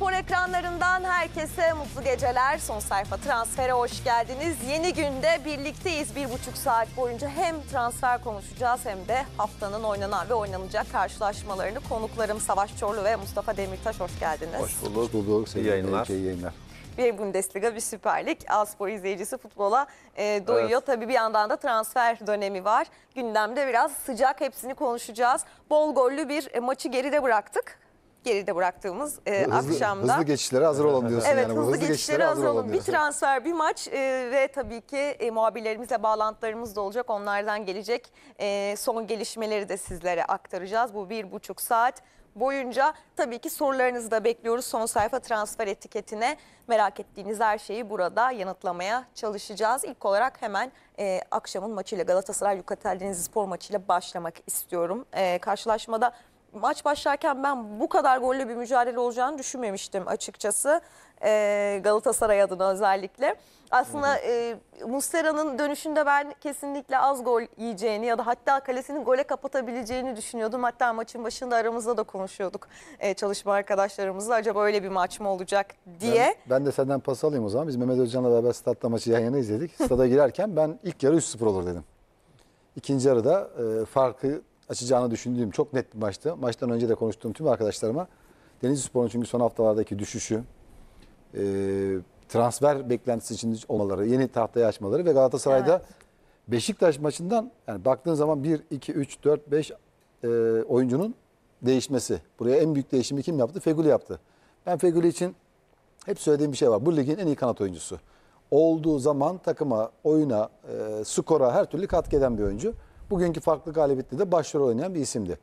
spor ekranlarından herkese mutlu geceler. Son sayfa transfere hoş geldiniz. Yeni günde birlikteyiz. Bir buçuk saat boyunca hem transfer konuşacağız hem de haftanın oynanan ve oynanacak karşılaşmalarını konuklarım Savaş Çorlu ve Mustafa Demirtaş hoş geldiniz. Hoş bulduk. Hoş bulduk. İyi yayınlar. İyi yayınlar bir Bundesliga bir süperlik. Aspor izleyicisi futbola e, doyuyor. Evet. Tabii bir yandan da transfer dönemi var. Gündemde biraz sıcak hepsini konuşacağız. Bol gollü bir e, maçı geride bıraktık geride bıraktığımız e, hızlı, akşamda. Hızlı geçişlere hazır olun diyorsun. Evet yani. hızlı, hızlı geçişlere, hazır olun. olun bir transfer bir maç e, ve tabii ki e, muhabirlerimizle bağlantılarımız da olacak. Onlardan gelecek e, son gelişmeleri de sizlere aktaracağız. Bu bir buçuk saat boyunca tabii ki sorularınızı da bekliyoruz. Son sayfa transfer etiketine merak ettiğiniz her şeyi burada yanıtlamaya çalışacağız. İlk olarak hemen e, akşamın maçıyla Galatasaray Yukatel Denizli Spor maçıyla başlamak istiyorum. E, karşılaşmada maç başlarken ben bu kadar gollü bir mücadele olacağını düşünmemiştim açıkçası. E, Galatasaray adına özellikle. Aslında e, Mustera'nın dönüşünde ben kesinlikle az gol yiyeceğini ya da hatta kalesini gole kapatabileceğini düşünüyordum. Hatta maçın başında aramızda da konuşuyorduk e, çalışma arkadaşlarımızla. Acaba öyle bir maç mı olacak diye. Ben, ben de senden pas alayım o zaman. Biz Mehmet Özcan'la beraber statta maçı yan yana izledik. Stada girerken ben ilk yarı 3-0 olur dedim. İkinci yarıda e, farkı açacağını düşündüğüm çok net bir maçtı. Maçtan önce de konuştuğum tüm arkadaşlarıma Denizli Spor'un çünkü son haftalardaki düşüşü, e, transfer beklentisi içinde olmaları, yeni tahtayı açmaları ve Galatasaray'da evet. Beşiktaş maçından yani baktığın zaman 1, 2, 3, 4, 5 e, oyuncunun değişmesi. Buraya en büyük değişimi kim yaptı? Fegül yaptı. Ben Fegül için hep söylediğim bir şey var. Bu ligin en iyi kanat oyuncusu. Olduğu zaman takıma, oyuna, e, skora her türlü katkı eden bir oyuncu. Bugünkü farklı galibiyette de başrol oynayan bir isimdi.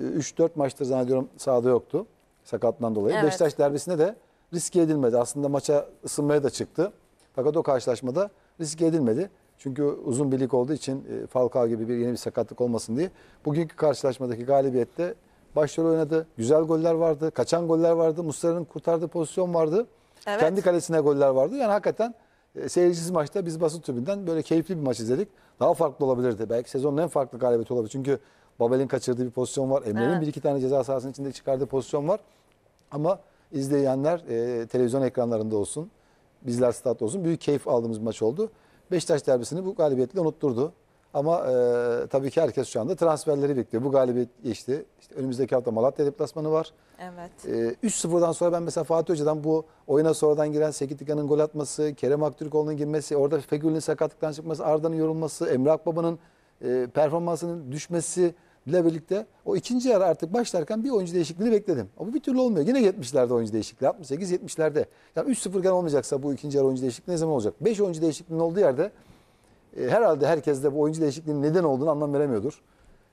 3-4 ee, maçta zannediyorum sahada yoktu sakatlığından dolayı. Evet. Beşiktaş derbisinde de riske edilmedi. Aslında maça ısınmaya da çıktı. Fakat o karşılaşmada riske edilmedi. Çünkü uzun birlik olduğu için e, Falcao gibi bir yeni bir sakatlık olmasın diye. Bugünkü karşılaşmadaki galibiyette başrol oynadı. Güzel goller vardı. Kaçan goller vardı. Muslera'nın kurtardığı pozisyon vardı. Evet. Kendi kalesine goller vardı. Yani hakikaten e, seyircisiz maçta biz basın tribünden böyle keyifli bir maç izledik. Daha farklı olabilirdi. Belki sezonun en farklı galibiyeti olabilir. Çünkü Babel'in kaçırdığı bir pozisyon var. Emre'nin bir iki tane ceza sahasının içinde çıkardığı pozisyon var. Ama izleyenler e, televizyon ekranlarında olsun, bizler statta olsun büyük keyif aldığımız bir maç oldu. Beşiktaş derbisini bu galibiyetle unutturdu. Ama e, tabii ki herkes şu anda transferleri bekliyor. Bu galibiyet geçti. İşte önümüzdeki hafta Malatya deplasmanı var. Evet. E, 3-0'dan sonra ben mesela Fatih Hoca'dan bu oyuna sonradan giren Sekitikan'ın gol atması, Kerem Aktürkoğlu'nun girmesi, orada Fegül'ün sakatlıktan çıkması, Arda'nın yorulması, Emre Akbaba'nın e, performansının düşmesi ile birlikte o ikinci yarı artık başlarken bir oyuncu değişikliğini bekledim. Ama bir türlü olmuyor. Yine 70'lerde oyuncu değişikliği. 68-70'lerde. Yani 3-0 olmayacaksa bu ikinci yarı oyuncu değişikliği ne zaman olacak? 5 oyuncu değişikliğinin olduğu yerde e, herhalde herkes de bu oyuncu değişikliğinin neden olduğunu anlam veremiyordur.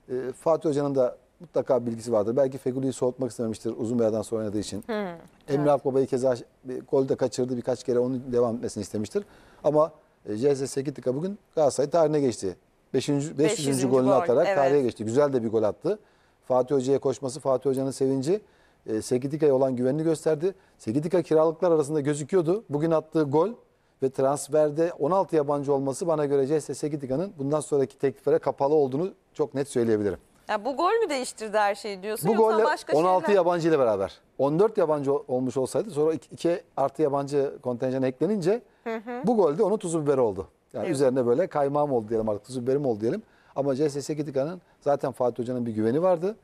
E, Fatih Hoca'nın da mutlaka bilgisi vardır. Belki Feguli'yi soğutmak istememiştir uzun bir aradan sonra oynadığı için. Hmm, Emre evet. Akbaba'yı keza de kaçırdı birkaç kere onun devam etmesini istemiştir. Ama e, CSS Gittika bugün Galatasaray tarihine geçti. 5. 500. 500. golünü gol. atarak evet. tarihe geçti. Güzel de bir gol attı. Fatih Hoca'ya koşması, Fatih Hoca'nın sevinci e, Sekidika'ya olan güvenini gösterdi. Sekidika kiralıklar arasında gözüküyordu. Bugün attığı gol ve transferde 16 yabancı olması bana göre CSS Gidiga'nın bundan sonraki tekliflere kapalı olduğunu çok net söyleyebilirim. Ya bu gol mü değiştirdi her şeyi diyorsun Bu golle 16 şeyler... yabancı ile beraber. 14 yabancı olmuş olsaydı sonra 2 artı yabancı kontenjan eklenince hı hı. bu golde onun tuzu biberi oldu. Yani evet. üzerine böyle kaymağım oldu diyelim artık tuzu biberim oldu diyelim. Ama CSS Gidiga'nın zaten Fatih Hoca'nın bir güveni vardı.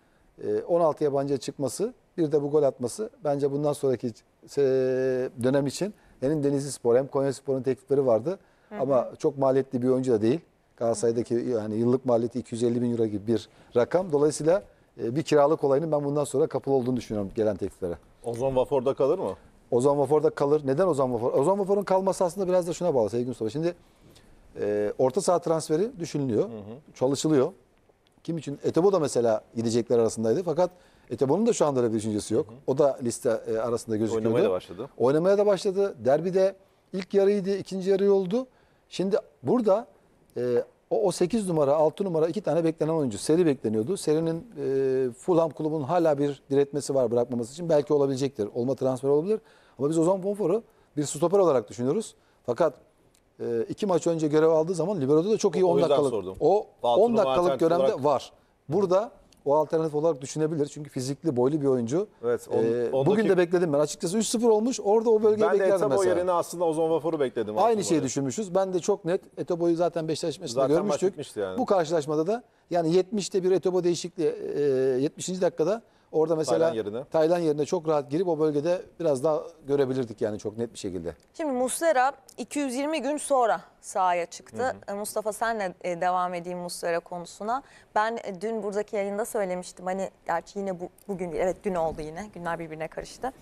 16 ee, yabancıya çıkması bir de bu gol atması bence bundan sonraki e, dönem için hem Denizli Spor hem Konya Spor'un teklifleri vardı. Hı hı. Ama çok maliyetli bir oyuncu da değil. Galatasaray'daki yani yıllık maliyeti 250 bin euro gibi bir rakam. Dolayısıyla e, bir kiralık olayının ben bundan sonra kapalı olduğunu düşünüyorum gelen tekliflere. Ozan Vafor'da kalır mı? Ozan Vafor'da kalır. Neden Ozan Vafor? Ozan Vafor'un kalması aslında biraz da şuna bağlı sevgili Mustafa. Şimdi e, orta saha transferi düşünülüyor, hı hı. çalışılıyor. Kim için? Etebo da mesela gidecekler arasındaydı. Fakat Etebo'nun da şu anda öyle bir düşüncesi yok. Hı hı. O da liste e, arasında gözüküyordu. Oynamaya da başladı. Oynamaya da başladı. Derbide ilk yarıydı, ikinci yarı oldu. Şimdi burada e, o, o 8 numara, 6 numara iki tane beklenen oyuncu. Seri bekleniyordu. Serinin e, Fulham kulübünün hala bir diretmesi var bırakmaması için. Belki olabilecektir. Olma transferi olabilir. Ama biz Ozan Bonfor'u bir stoper olarak düşünüyoruz. Fakat e, iki maç önce görev aldığı zaman Libero'da da çok iyi 10 dakikalık. sordum. O 10 dakikalık görevde olarak- var. Burada o alternatif olarak düşünebilir. Çünkü fizikli, boylu bir oyuncu. Evet, on- E, ondaki- bugün de bekledim ben. Açıkçası 3-0 olmuş. Orada o bölgeyi Ben de beklerdim Etebo mesela. yerine aslında Ozan Vafur'u bekledim. Aynı aslında. şeyi düşünmüşüz. Ben de çok net Etobo'yu zaten Beşiktaş maçında görmüştük. yani. Bu karşılaşmada da yani 70'te bir Etobo değişikliği e, 70. dakikada Orada mesela Tayland yerine. Tayland yerine çok rahat girip o bölgede biraz daha görebilirdik yani çok net bir şekilde. Şimdi Muslera 220 gün sonra sahaya çıktı. Hı hı. E, Mustafa senle e, devam edeyim Muslera konusuna. Ben e, dün buradaki yayında söylemiştim hani gerçi yine bu, bugün evet dün oldu yine günler birbirine karıştı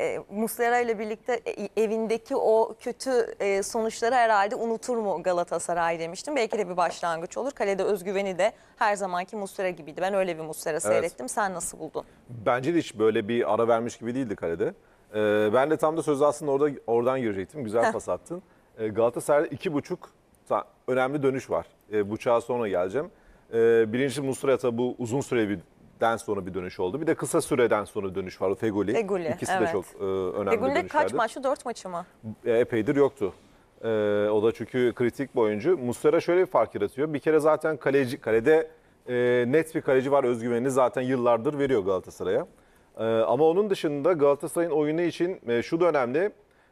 e, Muslera ile birlikte e, evindeki o kötü e, sonuçları herhalde unutur mu Galatasaray demiştim. Belki de bir başlangıç olur. Kalede özgüveni de her zamanki Muslera gibiydi. Ben öyle bir Muslera evet. seyrettim. Sen nasıl buldun? Bence de hiç böyle bir ara vermiş gibi değildi kalede. Ee, ben de tam da söz aslında orada oradan girecektim. Güzel pas attın. Ee, Galatasaray'da iki buçuk önemli dönüş var. Ee, buçağa sonra geleceğim. Ee, birincisi Muslera bu uzun süre bir den sonra bir dönüş oldu. Bir de kısa süreden sonra dönüş var. O Feguli. Feguli İkisi evet. de çok e, önemli Feguli dönüşlerdi. kaç maçı? Dört maçı mı? E, epeydir yoktu. E, o da çünkü kritik bir oyuncu. Muslera şöyle bir fark yaratıyor. Bir kere zaten kaleci kalede e, net bir kaleci var. Özgüvenini zaten yıllardır veriyor Galatasaray'a. E, ama onun dışında Galatasaray'ın oyunu için e, şu da önemli.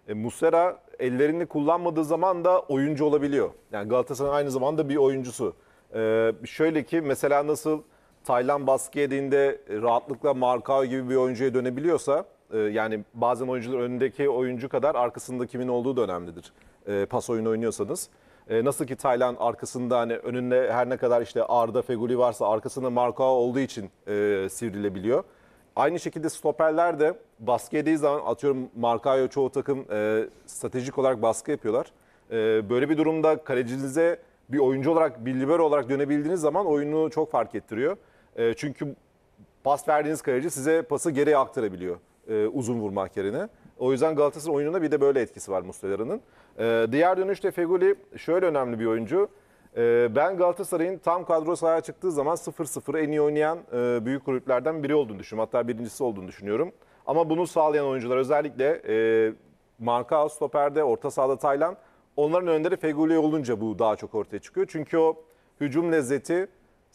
E, Muslera ellerini kullanmadığı zaman da oyuncu olabiliyor. Yani Galatasaray'ın aynı zamanda bir oyuncusu. E, şöyle ki mesela nasıl... Taylan baskı yediğinde e, rahatlıkla Markao gibi bir oyuncuya dönebiliyorsa e, yani bazen oyuncular önündeki oyuncu kadar arkasında kimin olduğu da önemlidir. E, pas oyunu oynuyorsanız. nasıl ki Taylan arkasında hani önünde her ne kadar işte Arda Feguli varsa arkasında Markao olduğu için sivrilebiliyor. Aynı şekilde stoperler de baskı yediği zaman atıyorum Markao'ya çoğu takım stratejik olarak baskı yapıyorlar. böyle bir durumda kalecinize bir oyuncu olarak, bir libero olarak dönebildiğiniz zaman oyunu çok fark ettiriyor. E, çünkü pas verdiğiniz kaleci size pası geri aktarabiliyor e, uzun vurmak yerine. O yüzden Galatasaray oyununa bir de böyle etkisi var Muslera'nın. E, ee, diğer dönüşte Feguli şöyle önemli bir oyuncu. E, ben Galatasaray'ın tam kadro sahaya çıktığı zaman 0-0 en iyi oynayan e, büyük kulüplerden biri olduğunu düşünüyorum. Hatta birincisi olduğunu düşünüyorum. Ama bunu sağlayan oyuncular özellikle e, Marka, Stoper'de, orta sahada Taylan. Onların önleri Feguli olunca bu daha çok ortaya çıkıyor. Çünkü o hücum lezzeti,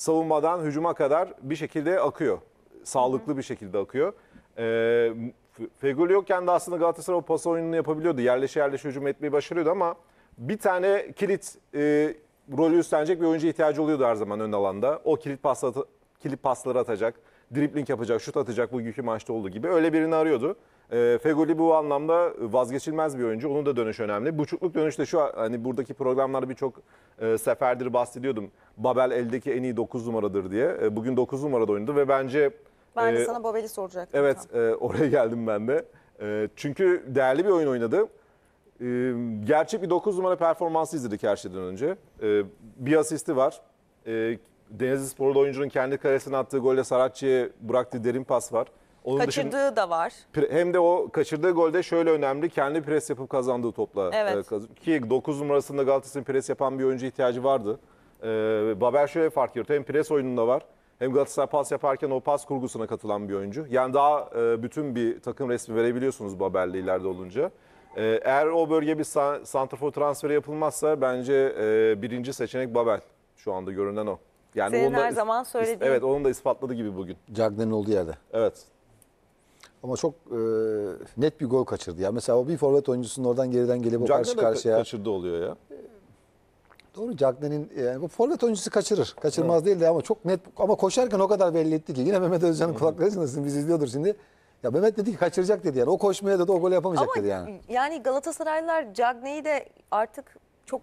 savunmadan hücuma kadar bir şekilde akıyor. Sağlıklı Hı -hı. bir şekilde akıyor. E, Fegül yokken de aslında Galatasaray o pas oyununu yapabiliyordu. Yerleşe yerleşe hücum etmeyi başarıyordu ama bir tane kilit e, rolü üstlenecek bir oyuncu ihtiyacı oluyordu her zaman ön alanda. O kilit, pasla, kilit pasları atacak, dribling yapacak, şut atacak bugünkü maçta olduğu gibi. Öyle birini arıyordu. E, Fegoli bu anlamda vazgeçilmez bir oyuncu. Onun da dönüş önemli. Buçukluk dönüş de şu hani buradaki programlarda birçok e, seferdir bahsediyordum. Babel eldeki en iyi 9 numaradır diye. E, bugün 9 numarada oynadı ve bence... Ben de e, sana Babel'i soracaktım. Evet e, oraya geldim ben de. E, çünkü değerli bir oyun oynadı. E, gerçek bir 9 numara performansı izledik her şeyden önce. E, bir asisti var. E, Denizli Sporlu oyuncunun kendi kalesine attığı golle Saratçı'ya bıraktığı derin pas var. Onun Kaçırdığı dışında, da var. Hem de o kaçırdığı golde şöyle önemli. Kendi pres yapıp kazandığı topla. E, evet. ki 9 numarasında Galatasaray'ın pres yapan bir oyuncu ihtiyacı vardı. E, Baber şöyle fark yaratıyor. Hem pres oyununda var. Hem Galatasaray pas yaparken o pas kurgusuna katılan bir oyuncu. Yani daha e, bütün bir takım resmi verebiliyorsunuz Babel'le ileride olunca. eğer o bölge bir san, santrafor transferi yapılmazsa bence birinci seçenek Babel. Şu anda görünen o. Yani Senin her zaman söylediğin. Evet onun da ispatladı gibi bugün. Cagney'in olduğu yerde. Evet. Ama çok e, net bir gol kaçırdı ya. Mesela o bir forvet oyuncusunun oradan geriden gelip o karşı karşıya. kaçırdı oluyor ya. Doğru Cagney'in e, yani bu forvet oyuncusu kaçırır. Kaçırmaz evet. değil de ama çok net ama koşarken o kadar belli etti ki yine Mehmet Özcan'ın kulakları kulaklarındasın biz izliyordur şimdi. Ya Mehmet dedi ki kaçıracak dedi yani. O koşmaya da o golü yapamayacak ama dedi yani. Yani Galatasaraylılar Cagney'i de artık çok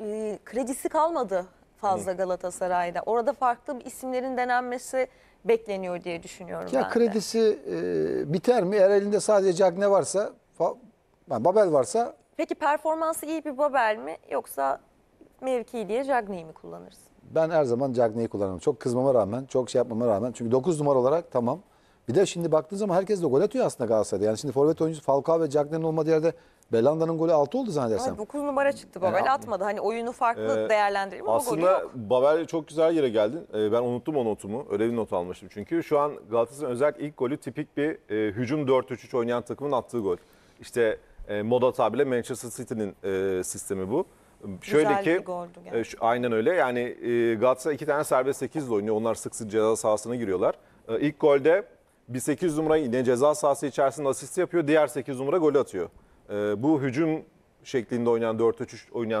e, kredisi kalmadı fazla Hı. Galatasaray'da. Orada farklı isimlerin denenmesi bekleniyor diye düşünüyorum ya ben kredisi e, biter mi? Eğer elinde sadece Cagne varsa, fa, yani Babel varsa Peki performansı iyi bir Babel mi yoksa mevki diye Cagney'i mi kullanırsın? ben her zaman Cagney'i kullanırım. Çok kızmama rağmen, çok şey yapmama rağmen. Çünkü 9 numara olarak tamam. Bir de şimdi baktığın zaman herkes de gol atıyor aslında Galatasaray'da. Yani şimdi forvet oyuncusu Falcao ve Cagney'in olmadığı yerde Belanda'nın golü 6 oldu zannedersem. Hayır, 9 numara çıktı Babel yani, atmadı. Hani oyunu farklı e, ee, değerlendirir ama Aslında Babel çok güzel yere geldin. E, ee, ben unuttum o notumu. Öyle bir not almıştım çünkü. Şu an Galatasaray'ın özellikle ilk golü tipik bir e, hücum 4-3-3 oynayan takımın attığı gol. İşte e, moda tabiyle Manchester City'nin e, sistemi bu. Şöyle Güzel ki yani. e, şu, aynen öyle yani e, Galatasaray iki tane serbest 8 oynuyor. Onlar sık sık ceza sahasına giriyorlar. E, ilk golde bir 8 numara yine ceza sahası içerisinde asist yapıyor. Diğer 8 numara gol atıyor. E, bu hücum şeklinde oynayan 4-3 oynayan